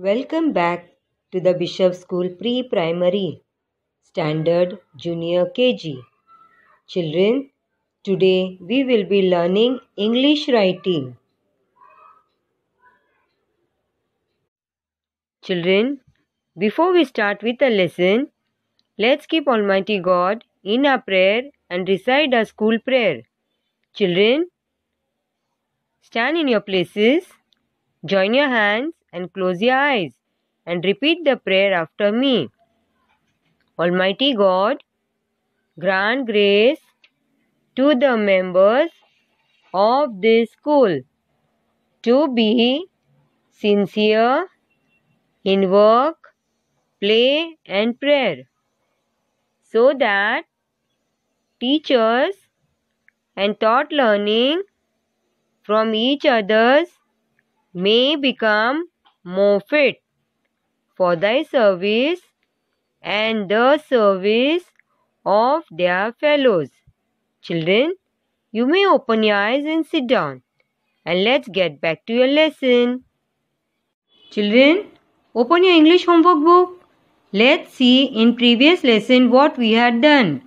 Welcome back to the Bishop School Pre Primary Standard Junior KG. Children, today we will be learning English writing. Children, before we start with the lesson, let's keep Almighty God in our prayer and recite a school prayer. Children, stand in your places, join your hands and close your eyes and repeat the prayer after me. Almighty God, grant grace to the members of this school to be sincere in work, play, and prayer so that teachers and taught learning from each others may become Moffat for thy service and the service of their fellows. Children, you may open your eyes and sit down and let's get back to your lesson. Children, open your English homework book. Let's see in previous lesson what we had done.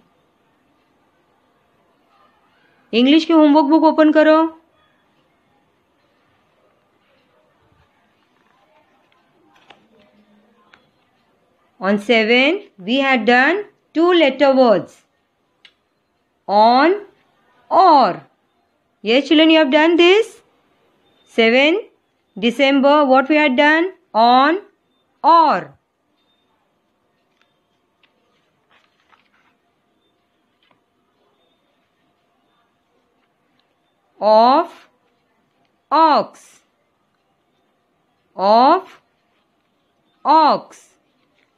English की homework book open karo. On 7, we had done two letter words. On, or. Yes, children, you have done this. 7, December, what we had done? On, or. Of, ox. Of, ox.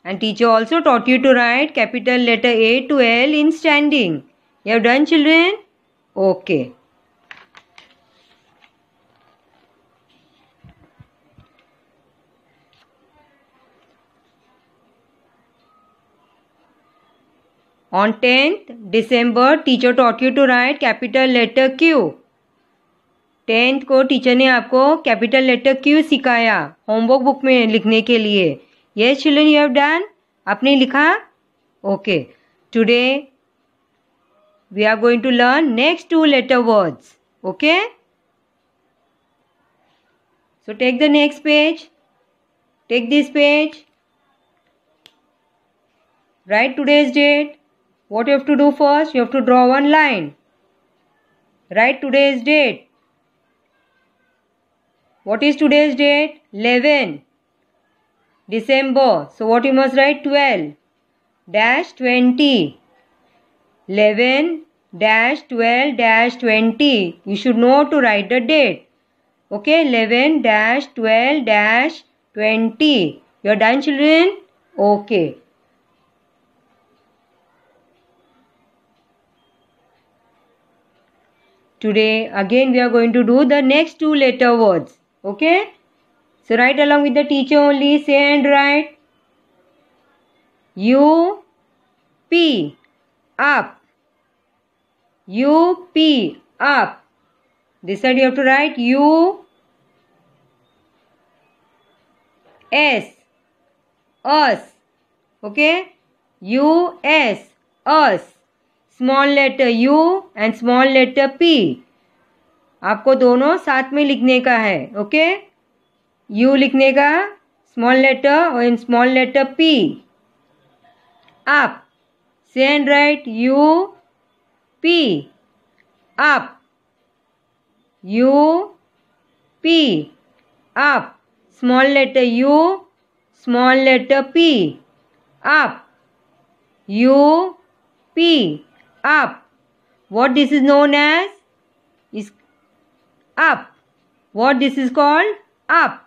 And teacher also taught you to write capital letter A to L in standing. You have done children? Okay. On 10th December, teacher taught you to write capital letter Q. 10th को teacher ने आपको capital letter Q सिखाया homework book में लिखने के लिए ये children you have done आपने लिखा okay today we are going to learn next two letter words okay so take the next page take this page write today's date what you have to do first you have to draw one line write today's date what is today's date eleven December. So what you must write 12 dash 20. 11 dash 12 dash 20. You should know to write the date. Okay 11 dash 12 dash 20. You're done children? Okay. Today again we are going to do the next two letter words. Okay. So write along with the teacher only. Say and write. U P up. U P up. This side you have to write U S us. Okay. U S us. small letter U and small letter P आपको दोनों साथ में लिखने का है okay okay? You लिखने का small letter और इन स्मॉल लेटर पी आप सेंड राइट यू पी आप U P up small letter U small letter P up U P up what this is known as is आप what this is called आप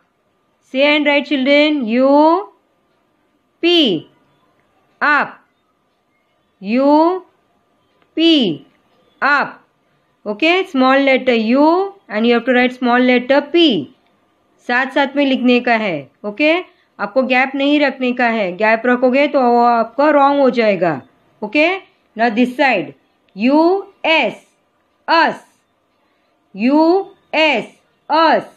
Say and write children. U P up. U P up. Okay, small letter U and you have to write small letter P. साथ साथ में लिखने का है okay okay? आपको gap नहीं रखने का है गैप रखोगे तो वो आपका रॉन्ग हो जाएगा ओके ना this side U S us U S us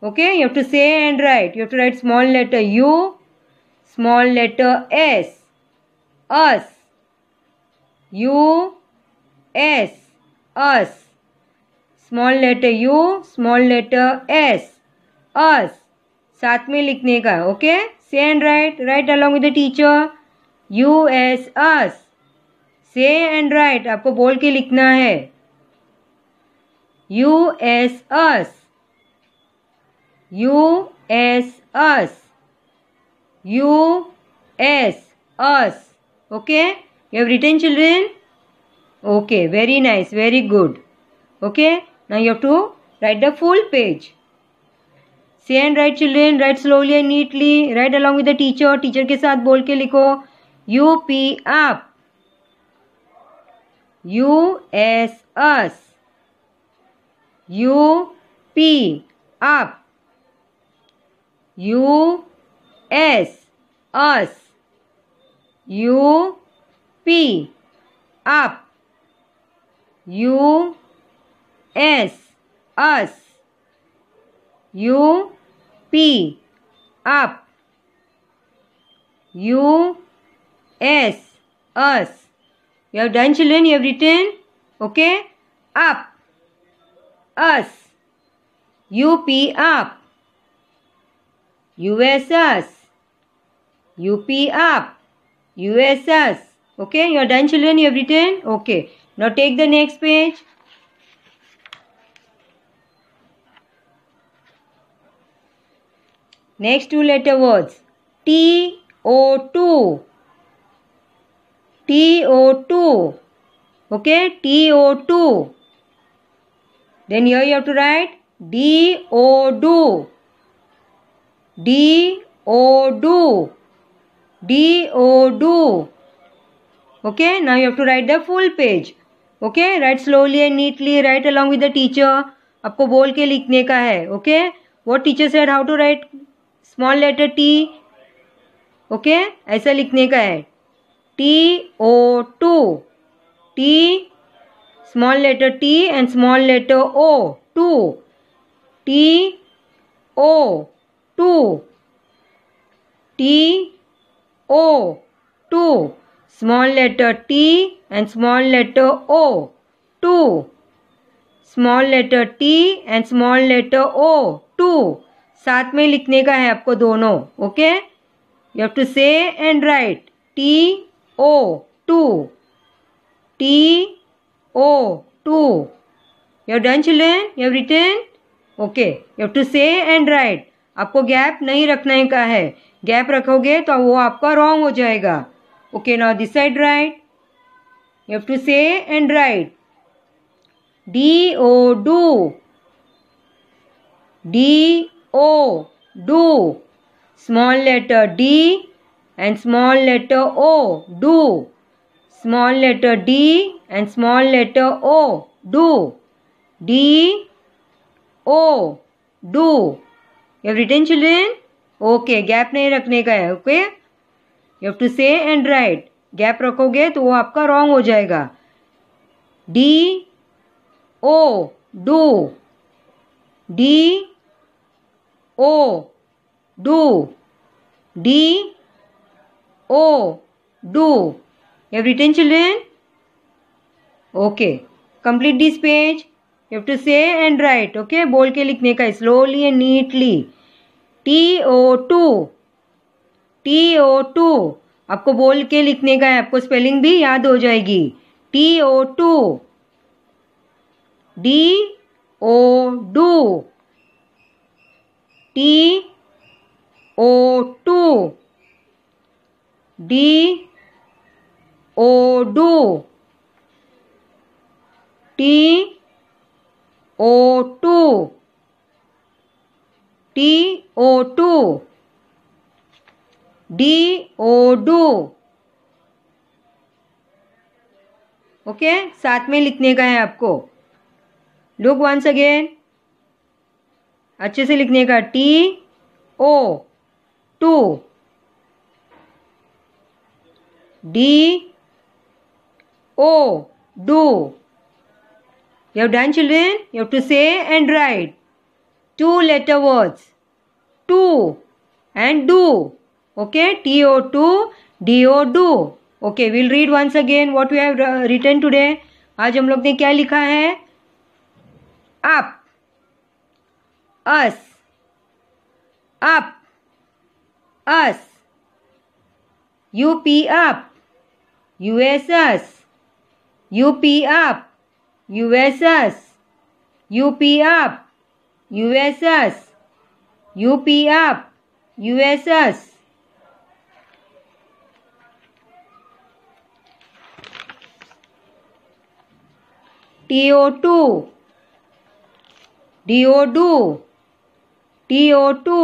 okay you have to say and write you have to write small letter u small letter s us u s us small letter U small letter S us साथ में लिखने का okay say and write write along with the teacher U S us say and write आपको बोल के लिखना है U S us U S us. U S us. Okay. You have written children? Okay. Very nice. Very good. Okay. Now you have to write the full page. See and write children. Write slowly and neatly. Write along with the teacher. Teacher के साथ बोल के लिखो. U P up. U S us. U P up. U S us U P up U S us U P up U S us you have done children you have written okay up us U P up USS. UP up. USS. Okay, you are done children, you have written? Okay. Now take the next page. Next two letter words. TO2. TO2. Okay, TO2. Then here you have to write DO do. D O do D O do okay ना you have to write the full page okay write slowly and neatly write along with the teacher आपको बोल के लिखने का है okay what teacher say how to write small letter T okay ऐसा लिखने का है T O to T small letter T and small letter O to T O to T O to small letter T and small letter O to small letter T and small letter O to साथ में लिखने का है आपको दोनों okay you have to say and write T O to T O to you have done children you have written okay you have to say and write आपको gap नहीं रखना का है गैप रखोगे तो वो आपका रॉन्ग हो जाएगा okay now this side write you have to say and write D O do D O do small letter D and small letter O do small letter D and small letter O do D O do you written children okay gap नहीं रखने का है okay you have to say and write gap रखोगे तो वो आपका wrong हो जाएगा D O do D O do D O do you have written children okay complete this page you have to say and write okay बोल के लिखने का slowly and neatly T O to T O to आपको बोल के लिखने का है आपको स्पेलिंग भी याद हो जाएगी T O to D O do T O to D O do T O to T O to D O do okay साथ में लिखने का है आपको लुक वंस अगेन अच्छे से लिखने का T O to D O do you have done children you have to say and write two letter words to and do okay T O to D O do okay will read once again what you have written today आज हम लोग ने क्या लिखा है up us up us U P up U S S U P up U S S U P up U S S UP up USS TO to DO do TO to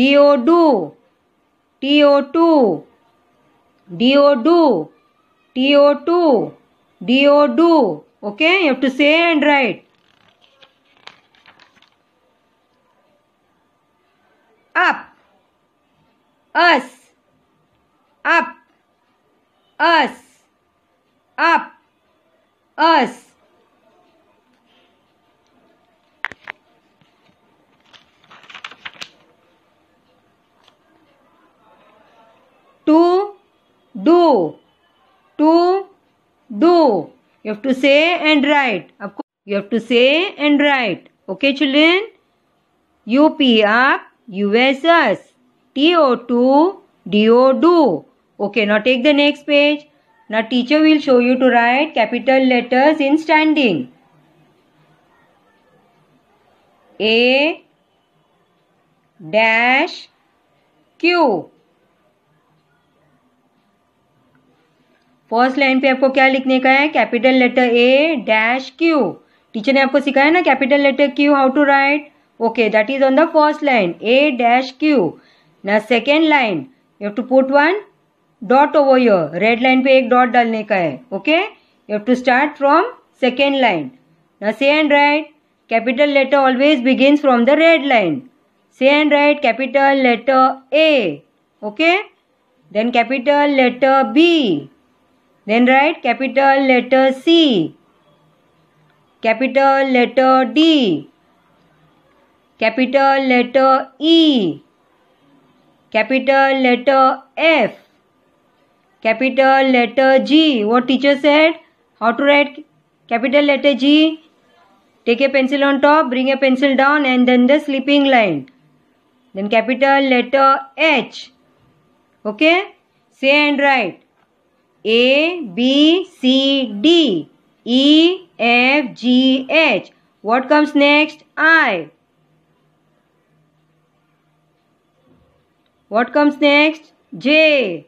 DO do TO to DO do TO to DO do okay you have to say and up us up us up us to do to do you have to say and write you have to say and write okay children you up uses TO2 DO2 okay now take the next page now teacher will show you to write capital letters in standing A dash Q first line पे आपको क्या लिखने का है capital letter A dash Q teacher ने आपको सिखाया ना capital letter Q how to write Okay, that is on the first line. A dash Q. Now second line. You have to put one dot over here. Red line pe ek dot dalne ka hai Okay. You have to start from second line. Now say and write. Capital letter always begins from the red line. Say and write capital letter A. Okay. Then capital letter B. Then write capital letter C. Capital letter D. capital letter E, capital letter F, capital letter G. What teacher said? How to write capital letter G? Take a pencil on top, bring a pencil down and then the sleeping line. Then capital letter H. Okay? Say and write. A, B, C, D, E, F, G, H. What comes next? I. What comes next? J.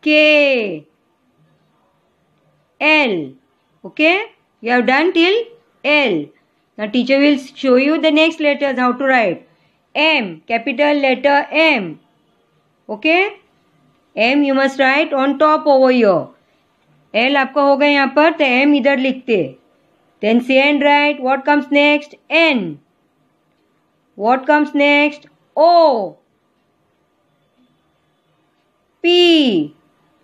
K. L. Okay? You have done till L. Now teacher will show you the next letters how to write. M. Capital letter M. Okay? M you must write on top over here. L आपका होगा यहाँ पर तो M इधर लिखते then say and write what comes next N what comes next O P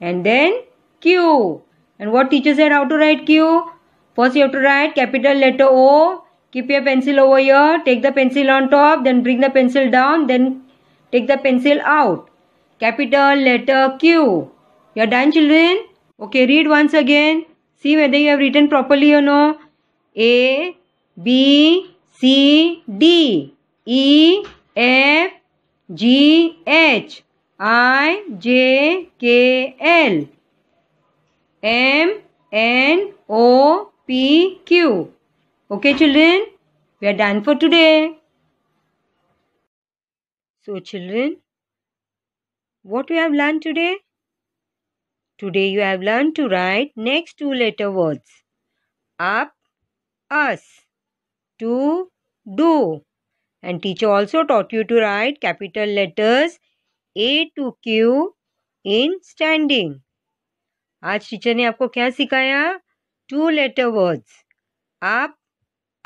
and then Q. And what teacher said how to write Q? First you have to write capital letter O. Keep your pencil over here. Take the pencil on top. Then bring the pencil down. Then take the pencil out. Capital letter Q. You are done children? Okay read once again. See whether you have written properly or no. A, B, C, D, E, F G H I J K L M N O P Q. Okay, children, we are done for today. So, children, what we have learned today? Today, you have learned to write next two letter words up, us, to, do. And teacher also taught you to write capital letters A to Q in standing. आज teacher ने आपको क्या सिखाया two letter words आप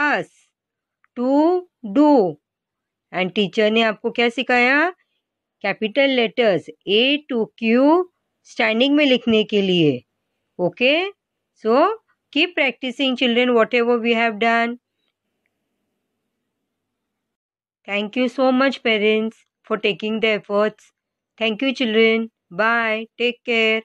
us to do and teacher ने आपको क्या सिखाया capital letters A to Q standing में लिखने के लिए okay so keep practising children whatever we have done Thank you so much, parents, for taking the efforts. Thank you, children. Bye. Take care.